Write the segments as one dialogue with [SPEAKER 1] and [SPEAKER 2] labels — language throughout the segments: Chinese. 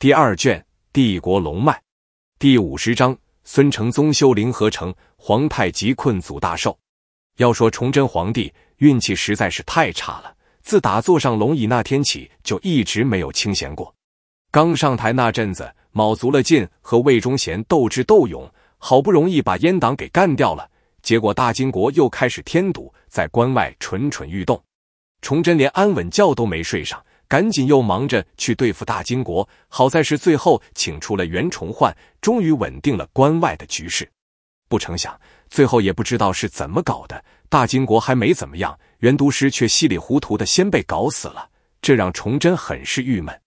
[SPEAKER 1] 第二卷《帝国龙脉》第五十章：孙承宗修灵合成，皇太极困阻大寿。要说崇祯皇帝运气实在是太差了，自打坐上龙椅那天起就一直没有清闲过。刚上台那阵子，卯足了劲和魏忠贤斗智斗勇，好不容易把阉党给干掉了。结果大金国又开始添堵，在关外蠢蠢欲动，崇祯连安稳觉都没睡上。赶紧又忙着去对付大金国，好在是最后请出了袁崇焕，终于稳定了关外的局势。不成想，最后也不知道是怎么搞的，大金国还没怎么样，袁督师却稀里糊涂的先被搞死了，这让崇祯很是郁闷。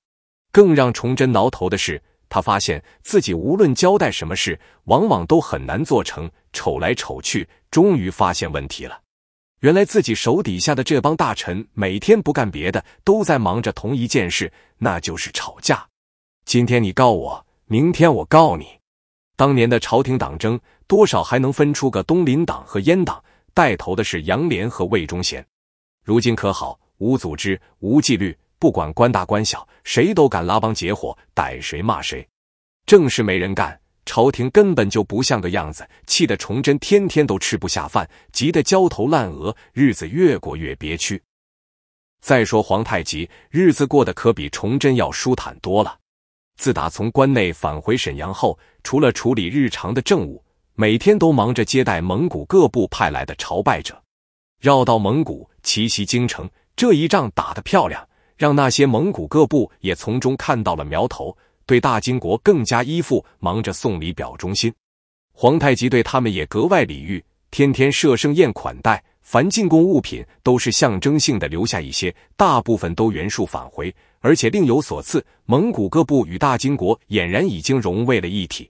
[SPEAKER 1] 更让崇祯挠头的是，他发现自己无论交代什么事，往往都很难做成，瞅来瞅去，终于发现问题了。原来自己手底下的这帮大臣，每天不干别的，都在忙着同一件事，那就是吵架。今天你告我，明天我告你。当年的朝廷党争，多少还能分出个东林党和阉党，带头的是杨涟和魏忠贤。如今可好，无组织无纪律，不管官大官小，谁都敢拉帮结伙，逮谁骂谁，正事没人干。朝廷根本就不像个样子，气得崇祯天天都吃不下饭，急得焦头烂额，日子越过越憋屈。再说皇太极，日子过得可比崇祯要舒坦多了。自打从关内返回沈阳后，除了处理日常的政务，每天都忙着接待蒙古各部派来的朝拜者。绕到蒙古奇袭京城，这一仗打得漂亮，让那些蒙古各部也从中看到了苗头。对大金国更加依附，忙着送礼表忠心。皇太极对他们也格外礼遇，天天设盛宴款待，凡进贡物品都是象征性的留下一些，大部分都原数返回，而且另有所赐。蒙古各部与大金国俨然已经融为了一体。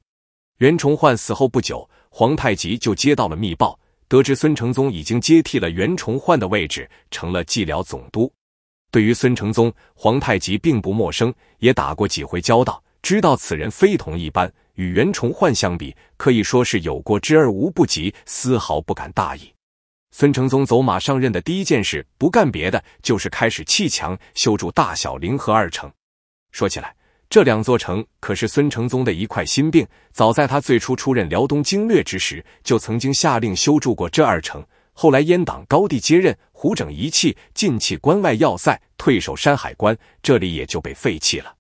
[SPEAKER 1] 袁崇焕死后不久，皇太极就接到了密报，得知孙承宗已经接替了袁崇焕的位置，成了蓟辽总督。对于孙承宗，皇太极并不陌生，也打过几回交道，知道此人非同一般。与袁崇焕相比，可以说是有过之而无不及，丝毫不敢大意。孙承宗走马上任的第一件事，不干别的，就是开始砌墙修筑大小凌河二城。说起来，这两座城可是孙承宗的一块心病。早在他最初出任辽东经略之时，就曾经下令修筑过这二城。后来，阉党高地接任，胡整一弃，进弃关外要塞，退守山海关，这里也就被废弃了。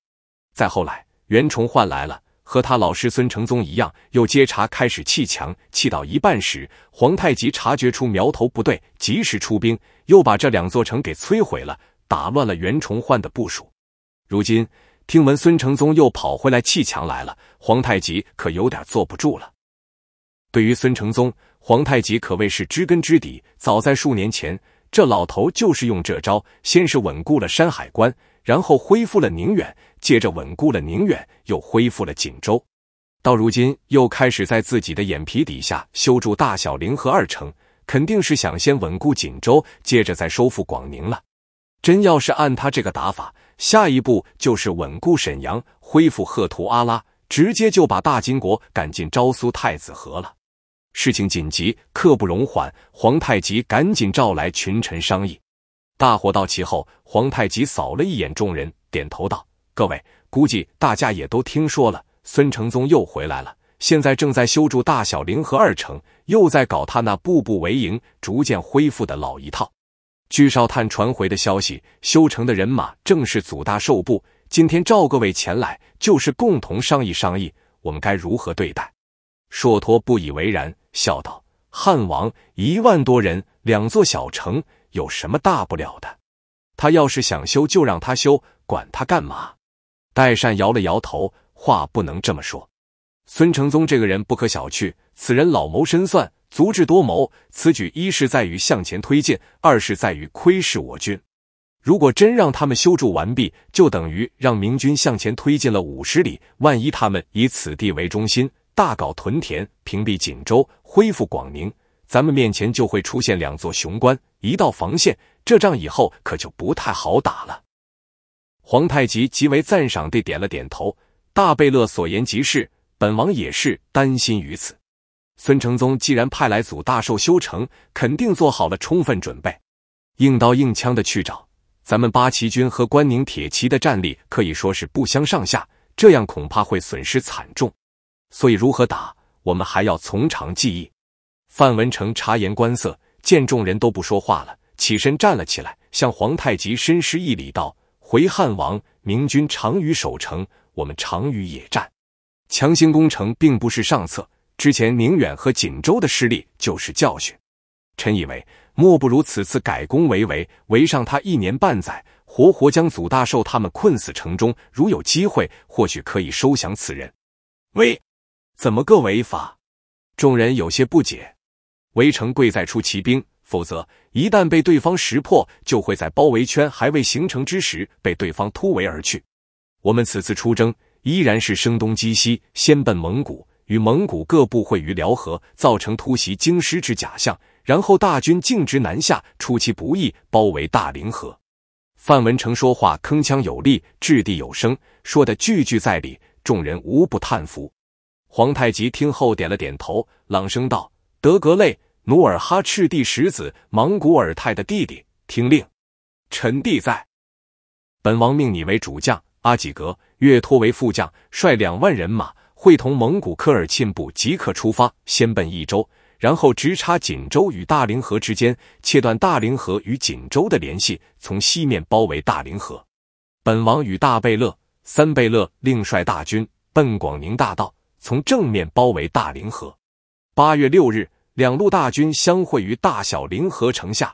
[SPEAKER 1] 再后来，袁崇焕来了，和他老师孙承宗一样，又接茬开始砌墙，砌到一半时，皇太极察觉出苗头不对，及时出兵，又把这两座城给摧毁了，打乱了袁崇焕的部署。如今听闻孙承宗又跑回来砌墙来了，皇太极可有点坐不住了。对于孙承宗。皇太极可谓是知根知底，早在数年前，这老头就是用这招，先是稳固了山海关，然后恢复了宁远，接着稳固了宁远，又恢复了锦州，到如今又开始在自己的眼皮底下修筑大小凌河二城，肯定是想先稳固锦州，接着再收复广宁了。真要是按他这个打法，下一步就是稳固沈阳，恢复赫图阿拉，直接就把大金国赶进昭苏太子河了。事情紧急，刻不容缓。皇太极赶紧召来群臣商议。大伙到齐后，皇太极扫了一眼众人，点头道：“各位，估计大家也都听说了，孙承宗又回来了，现在正在修筑大小凌河二城，又在搞他那步步为营、逐渐恢复的老一套。”据少探传回的消息，修城的人马正是祖大寿部。今天召各位前来，就是共同商议商议，我们该如何对待？硕托不以为然。笑道：“汉王一万多人，两座小城，有什么大不了的？他要是想修，就让他修，管他干嘛？”代善摇了摇头，话不能这么说。孙承宗这个人不可小觑，此人老谋深算，足智多谋。此举一是在于向前推进，二是在于窥视我军。如果真让他们修筑完毕，就等于让明军向前推进了五十里。万一他们以此地为中心，大搞屯田，屏蔽锦州，恢复广宁，咱们面前就会出现两座雄关，一道防线，这仗以后可就不太好打了。皇太极极为赞赏地点了点头，大贝勒所言极是，本王也是担心于此。孙承宗既然派来祖大寿修城，肯定做好了充分准备，硬刀硬枪的去找咱们八旗军和关宁铁骑的战力可以说是不相上下，这样恐怕会损失惨重。所以，如何打，我们还要从长计议。范文成察言观色，见众人都不说话了，起身站了起来，向皇太极深施一礼，道：“回汉王，明军长于守城，我们长于野战。强行攻城并不是上策。之前宁远和锦州的失利就是教训。臣以为，莫不如此次改攻为围，围上他一年半载，活活将祖大寿他们困死城中。如有机会，或许可以收降此人。喂。”怎么个违法？众人有些不解。围城贵在出奇兵，否则一旦被对方识破，就会在包围圈还未形成之时被对方突围而去。我们此次出征依然是声东击西，先奔蒙古，与蒙古各部会于辽河，造成突袭京师之假象，然后大军径直南下，出其不意，包围大凌河。范文成说话铿锵有力，掷地有声，说的句句在理，众人无不叹服。皇太极听后点了点头，朗声道：“德格类，努尔哈赤第十子，蒙古尔泰的弟弟，听令，臣弟在。本王命你为主将，阿济格、岳托为副将，率两万人马，会同蒙古科尔沁部，即刻出发，先奔益州，然后直插锦州与大凌河之间，切断大凌河与锦州的联系，从西面包围大凌河。本王与大贝勒、三贝勒，另率大军奔广宁大道。”从正面包围大凌河。八月六日，两路大军相会于大小凌河城下。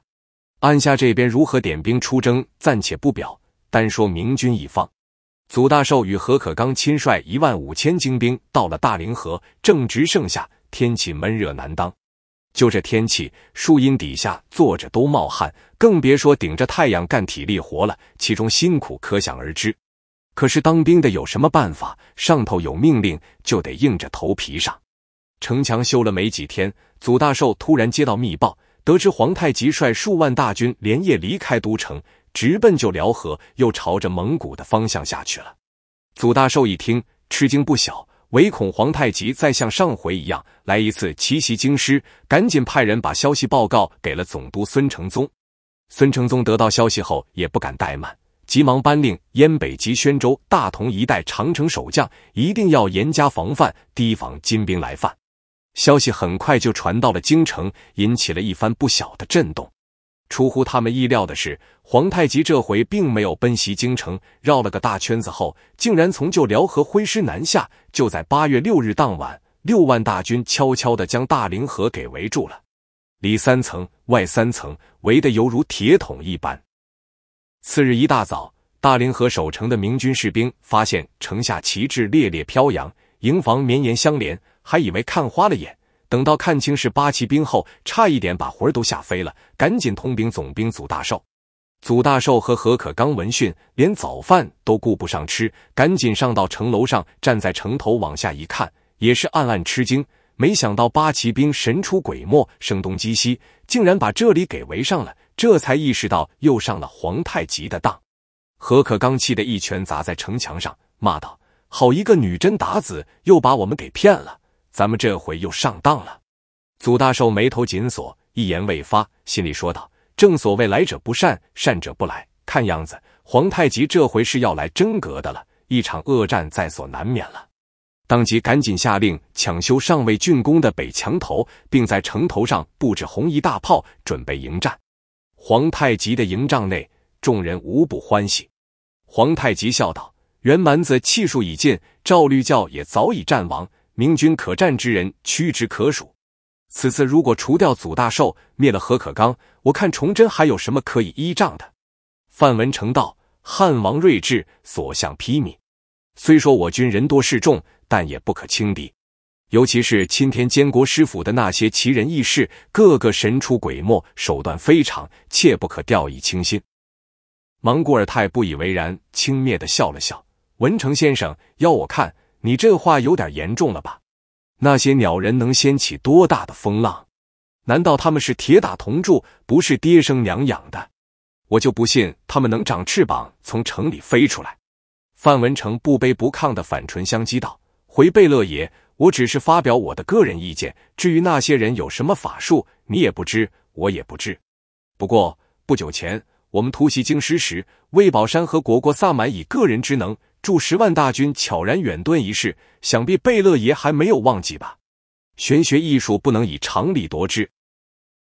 [SPEAKER 1] 按下这边如何点兵出征，暂且不表，单说明军一方，祖大寿与何可刚亲率一万五千精兵到了大凌河。正值盛夏，天气闷热难当。就这天气，树荫底下坐着都冒汗，更别说顶着太阳干体力活了，其中辛苦可想而知。可是当兵的有什么办法？上头有命令，就得硬着头皮上。城墙修了没几天，祖大寿突然接到密报，得知皇太极率数万大军连夜离开都城，直奔就辽河，又朝着蒙古的方向下去了。祖大寿一听，吃惊不小，唯恐皇太极再像上回一样来一次奇袭京师，赶紧派人把消息报告给了总督孙承宗。孙承宗得到消息后，也不敢怠慢。急忙颁令，燕北及宣州、大同一带长城守将，一定要严加防范，提防金兵来犯。消息很快就传到了京城，引起了一番不小的震动。出乎他们意料的是，皇太极这回并没有奔袭京城，绕了个大圈子后，竟然从旧辽河挥师南下，就在八月六日当晚，六万大军悄悄地将大凌河给围住了，里三层外三层，围得犹如铁桶一般。次日一大早，大凌河守城的明军士兵发现城下旗帜猎猎飘扬，营房绵延相连，还以为看花了眼。等到看清是八旗兵后，差一点把魂儿都吓飞了，赶紧通禀总兵祖大寿。祖大寿和何可刚闻讯，连早饭都顾不上吃，赶紧上到城楼上，站在城头往下一看，也是暗暗吃惊。没想到八旗兵神出鬼没，声东击西，竟然把这里给围上了。这才意识到又上了皇太极的当，何可刚气得一拳砸在城墙上，骂道：“好一个女真鞑子，又把我们给骗了！咱们这回又上当了。”祖大寿眉头紧锁，一言未发，心里说道：“正所谓来者不善，善者不来。看样子，皇太极这回是要来真格的了，一场恶战在所难免了。”当即赶紧下令抢修尚未竣工的北墙头，并在城头上布置红衣大炮，准备迎战。皇太极的营帐内，众人无不欢喜。皇太极笑道：“袁蛮子气数已尽，赵律教也早已战亡，明军可战之人屈指可数。此次如果除掉祖大寿，灭了何可刚，我看崇祯还有什么可以依仗的？”范文成道：“汉王睿智，所向披靡。虽说我军人多势众，但也不可轻敌。”尤其是钦天监国师府的那些奇人异士，个个神出鬼没，手段非常，切不可掉以轻心。蒙古尔泰不以为然，轻蔑的笑了笑：“文成先生，要我看，你这话有点严重了吧？那些鸟人能掀起多大的风浪？难道他们是铁打铜铸，不是爹生娘养的？我就不信他们能长翅膀从城里飞出来。”范文成不卑不亢的反唇相讥道：“回贝勒爷。”我只是发表我的个人意见，至于那些人有什么法术，你也不知，我也不知。不过不久前我们突袭京师时，魏宝山和果果萨满以个人之能助十万大军悄然远遁一事，想必贝勒爷还没有忘记吧？玄学艺术不能以常理夺之。